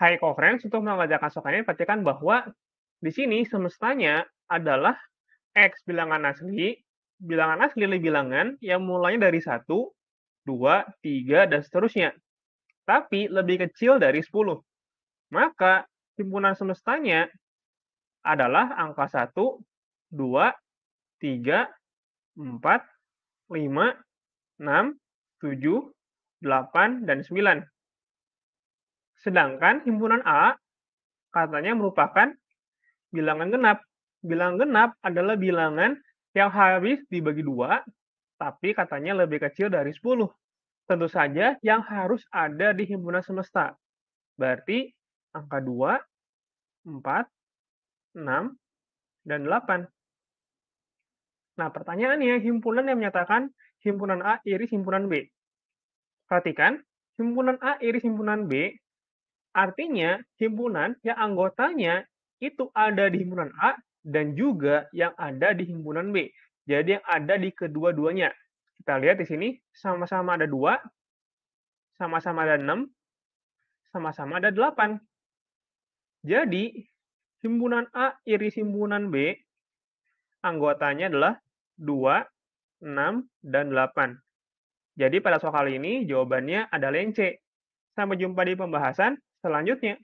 high coherence untuk mengajarkan sokannya perhatikan bahwa di sini semestanya adalah X bilangan asli, bilangan asli lebih bilangan yang mulainya dari 1, 2, 3, dan seterusnya. Tapi lebih kecil dari 10. Maka himpunan semestanya adalah angka 1, 2, 3, 4, 5, 6, 7, 8, dan 9. Sedangkan himpunan A katanya merupakan bilangan genap. Bilangan genap adalah bilangan yang habis dibagi dua, tapi katanya lebih kecil dari 10. Tentu saja yang harus ada di himpunan semesta. Berarti angka 2, 4, 6, dan 8. Nah, pertanyaannya, himpunan yang menyatakan himpunan A iris himpunan B. Perhatikan, himpunan A iris himpunan B Artinya, himpunan yang anggotanya itu ada di himpunan A dan juga yang ada di himpunan B. Jadi yang ada di kedua-duanya. Kita lihat di sini, sama-sama ada dua, sama-sama ada enam, sama-sama ada delapan. Jadi, himpunan A iri himpunan B, anggotanya adalah 2, 6, dan 8. Jadi pada soal kali ini jawabannya adalah yang C. Sampai jumpa di pembahasan selanjutnya